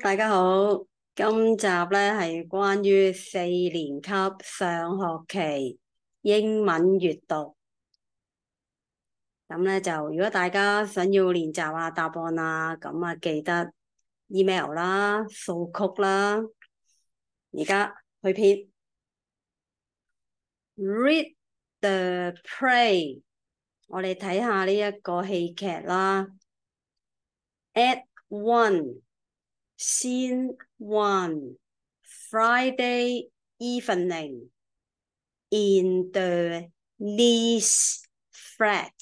大家好。今集咧系关于四年级上学期英文阅读。咁咧就如果大家想要练习啊答案啊，咁啊记得 email 啦、数曲啦。而家去片 read the play，我哋睇下呢一个戏剧啦。At one。Scene One, Friday evening, in the Nice flat.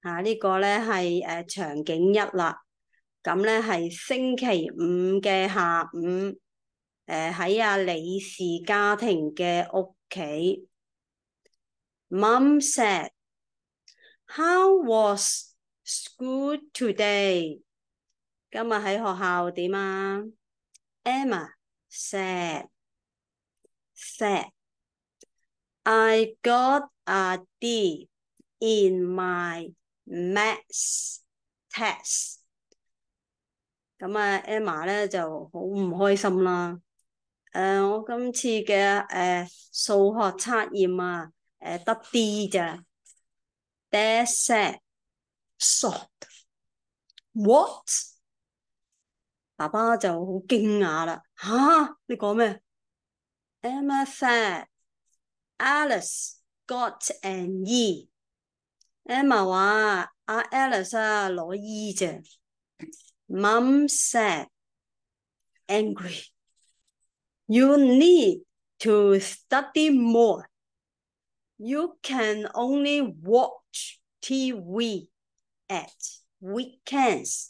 啊，呢个咧系诶场景一啦。咁咧系星期五嘅下午，诶喺阿李氏家庭嘅屋企。Mum said, "How was school today?" 今日喺学校点啊？Emma sad sad. I got a D in my maths test. 咁啊，Emma 咧就好唔开心啦。诶，我今次嘅诶数学测验啊，诶得 D 咋 That's sad. So what? 爸爸就好驚訝啦，吓、啊，你講咩？Emma fat, Alice got an E。Emma Alice 啊攞 E 啫。Mum said angry, you need to study more. You can only watch TV at weekends.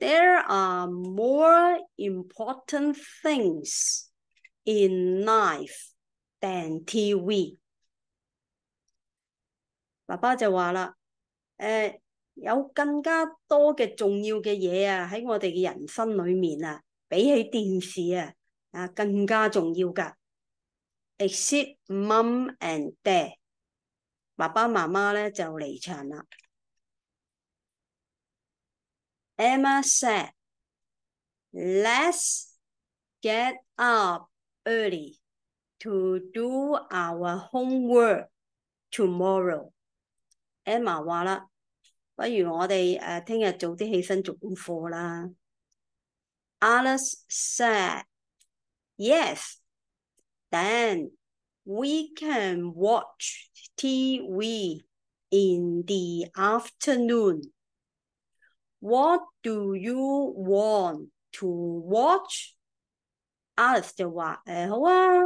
There are more important things in life than TV。爸爸就话啦，诶，有更加多嘅重要嘅嘢啊，喺我哋嘅人生里面啊，比起电视啊啊更加重要噶。Except mum and dad，爸爸妈妈咧就离场啦。Emma said, let's get up early to do our homework tomorrow. Emma Alice said, yes, then we can watch TV in the afternoon. What do you want to watch? Alice 就話：誒、呃、好啊，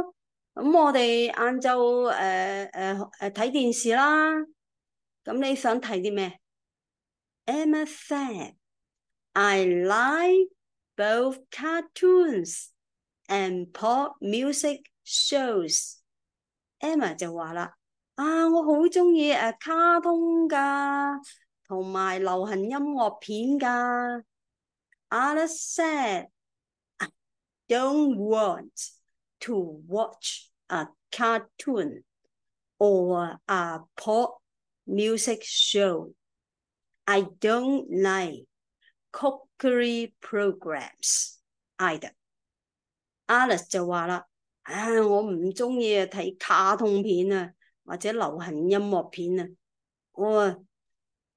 咁我哋晏晝誒誒誒睇電視啦。咁你想睇啲咩？Emma said, "I like both cartoons and pop music shows." Emma 就話啦：啊，我好中意誒卡通㗎。同埋流行音樂片㗎。Alice，s a I don't want to watch a cartoon or a pop music show. I don't like cookery p r o g r a m s either. Alice 就話啦：，唉，我唔中意睇卡通片啊，或者流行音樂片啊，我。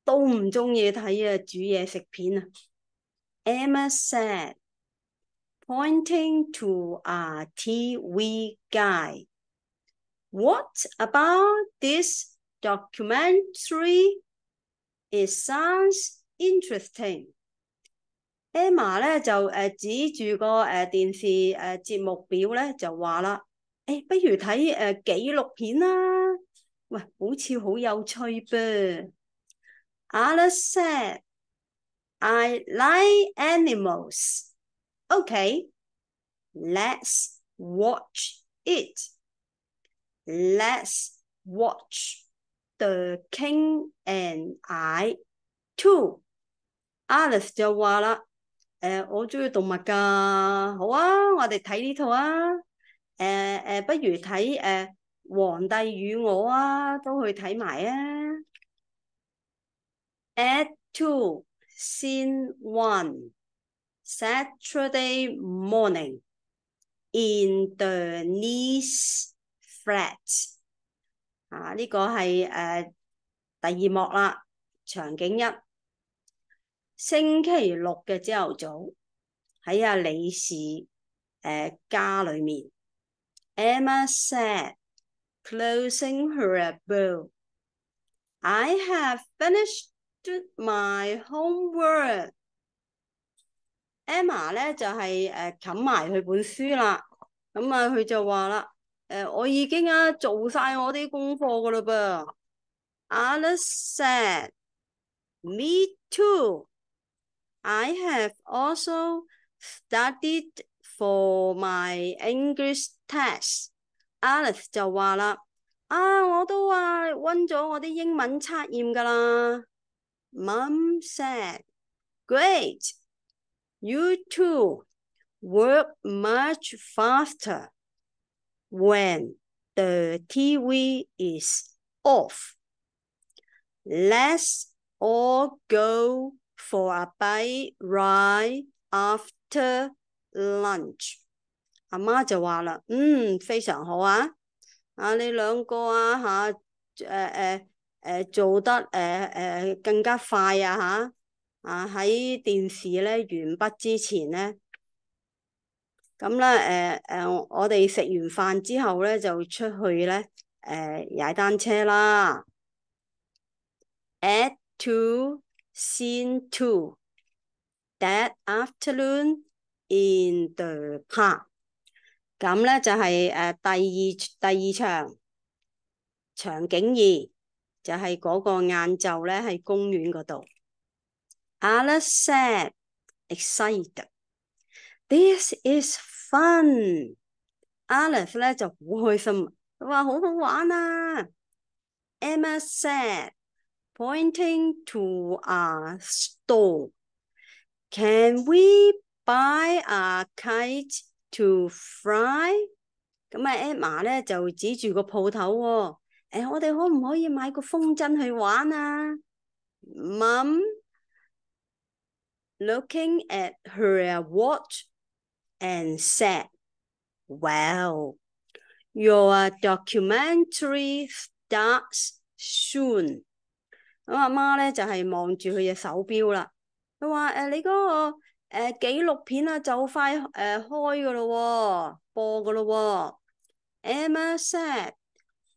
都唔中意睇啊，煮嘢食片啊。Emma said，pointing to a TV guy，what about this documentary？It sounds interesting。Emma 咧就诶指住个诶电视诶节目表咧就话啦，诶不如睇诶纪录片啦，喂，好似好有趣噃。Alice said, I like animals. Okay, let's watch it. Let's watch the king and I too. Alice 就話啦，誒、呃、我中意動物㗎，好啊，我哋睇呢套啊，誒、呃、誒、呃、不如睇誒、呃《皇帝與我》啊，都去睇埋啊。at 2, Scene 1, Saturday morning in the Nice flat. 啊，呢、这個係誒、呃、第二幕啦，場景一。星期六嘅朝頭早喺阿李氏誒、呃、家裏面，Emma said, closing her bow, I have finished my homework，Emma 咧就系诶冚埋佢本书啦。咁啊，佢就话啦，诶，我已经啊做晒我啲功课噶啦噃。Alice said，me too。I have also studied for my English test。Alice 就话啦，啊，我都啊温咗我啲英文测验噶啦。Mom said, Great. You two work much faster when the TV is off. Let's all go for a bike ride after lunch. 阿媽就話啦，嗯，非常好啊！啊，你兩個啊嚇，誒、啊、誒、啊，诶，做得诶诶更加快啊吓！啊喺电视咧完毕之前咧，咁咧诶诶，我哋食完饭之后咧就出去咧，诶踩单车啦。a t two, scene two. That afternoon in the park. 咁咧就系诶第二第二场场景二。就係嗰個晏晝咧，喺公園嗰度。Alice said excited, this is fun. Alice 咧就好開心，話好好玩啊。Emma said, pointing to a store, can we buy a kite to fly？咁啊，Emma 咧就指住個鋪頭喎。诶，我哋可唔可以买个风筝去玩啊？Mum，looking at her watch and said，Well，your documentary starts soon。咁阿妈咧就系望住佢嘅手表啦，佢话诶你嗰个诶纪录片啊就快诶开噶咯，播噶咯，Emma said。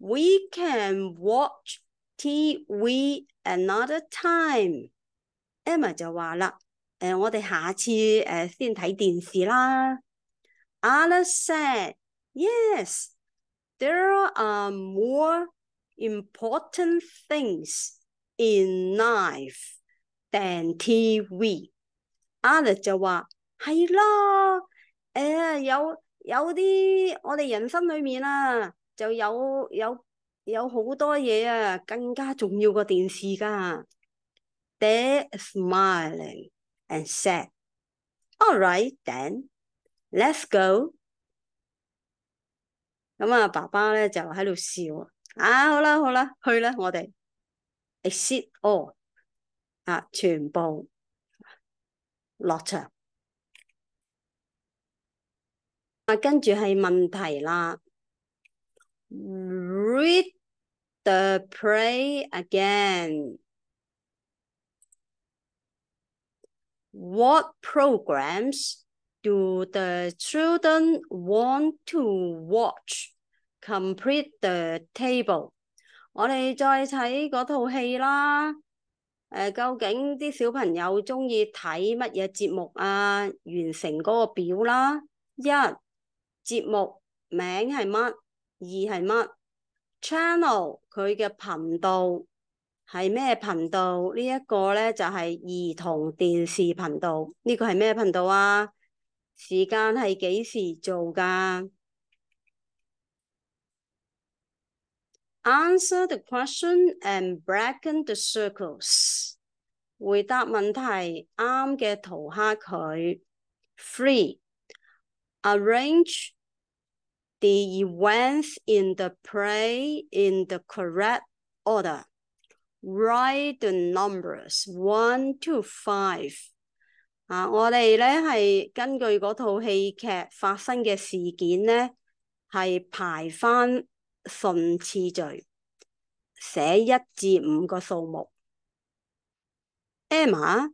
We can watch TV another time。Emma 就話啦，誒、呃，我哋下次誒、呃、先睇電視啦。Alice said, "Yes, there are more important things in life than TV." Alice 就話係啦，誒、呃、有有啲我哋人生裏面啊。就有有有好多嘢啊，更加重要个电视噶 t h e smiling, and sad. All right, then, let's go. 咁啊，爸爸咧就喺度笑啊，好啦好啦，去啦我哋，exit all 啊，全部落场。啊，跟住系问题啦。read the play again. What programs do the children want to watch? Complete the table. 我哋再睇嗰套戲啦。誒，究竟啲小朋友中意睇乜嘢節目啊？完成嗰個表啦。一節目名係乜？二系乜 channel？佢嘅频道系咩频道？呢一个咧就系儿童电视频道。呢个系咩频道啊？时间系几时做噶？Answer the question and b e a c k e n the circles。回答问题，啱嘅涂黑佢。Three，arrange。the events in the play in the correct order. Write the numbers one to Emma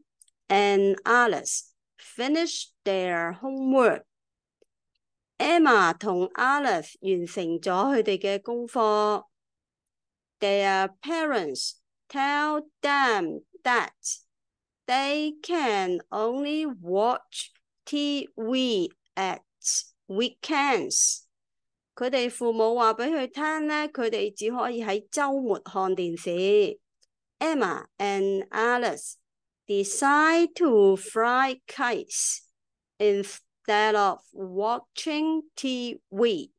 and Alice finished their homework Emma 同 Alice 完成咗佢哋嘅功課。Their parents tell them that they can only watch TV at weekends。佢哋父母話俾佢聽咧，佢哋只可以喺週末看電視。Emma and Alice decide to fly kites instead i n s t e a d o f watching TV.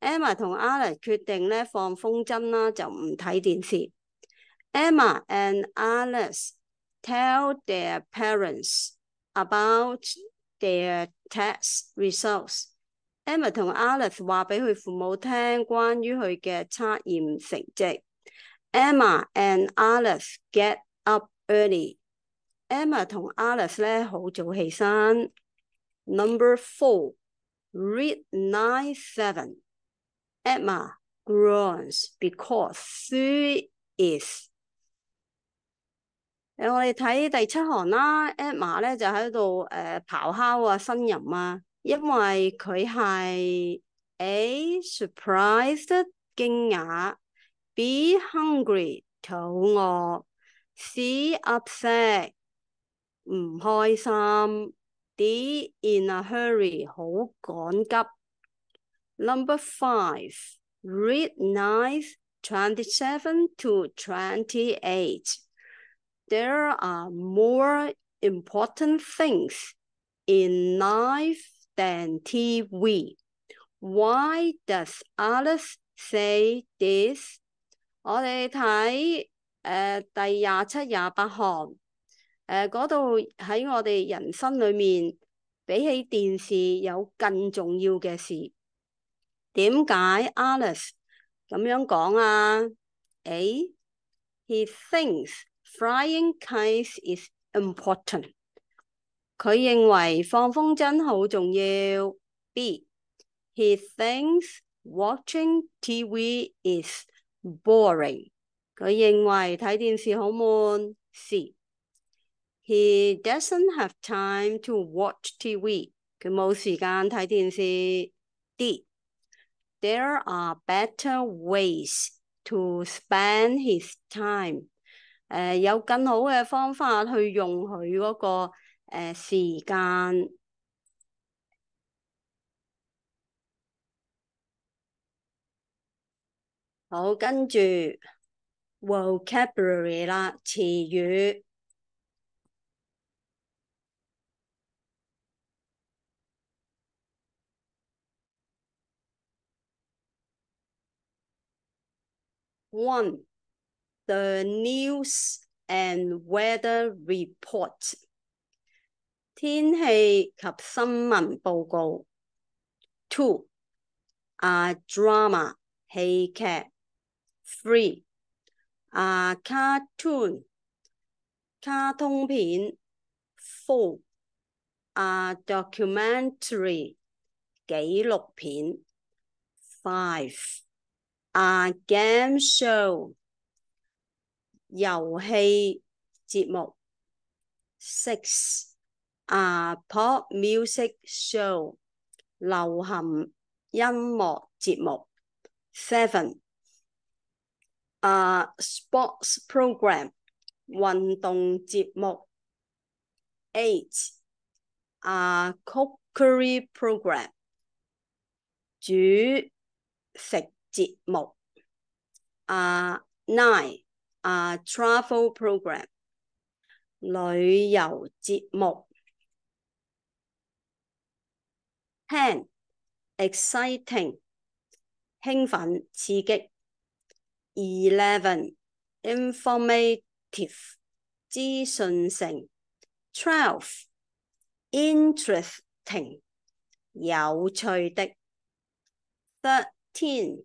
Emma 同 Alice 决定咧放风筝啦，就唔睇电视。Emma and Alice tell their parents about their test results. Emma 同 Alice 话俾佢父母听关于佢嘅测验成绩。Emma and Alice get up early. Emma 同 Alice 咧好早起身。Number four, read nine seven. Emma groans because s h e is. 诶，我哋睇第七行啦。Emma 咧就喺度诶咆哮啊，呻吟啊，因为佢系 A surprised 惊讶，B hungry 肚饿，C upset 唔开心。they in a hurry Number five, read nine twenty-seven to twenty-eight. There are more important things in life than TV. Why does Alice say this? this？我哋睇誒第廿七、廿八項。诶，嗰度喺我哋人生里面，比起电视有更重要嘅事。点解 Alice 咁样讲啊？A. He thinks flying kites is important. 佢认为放风筝好重要。B. He thinks watching TV is boring. 佢认为睇电视好闷。C. He doesn't have time to watch TV. 佢冇时间睇电视。D. There are better ways to spend his time. 唉，有更好嘅方法去用佢嗰个唉时间。好，跟住 vocabulary 啦，词语。one, the news and weather Two, a drama Three, a cartoon Four, a documentary Five. 啊，game show，游戏节目。six，啊，pop music show，流行音乐节目。seven，啊，sports program，运动节目。eight，啊 c o o k e r y program，煮食。节目啊，nine 啊，travel program 旅游节目，ten exciting 兴奋刺激，eleven informative 资讯性，twelve interesting 有趣的，thirteen。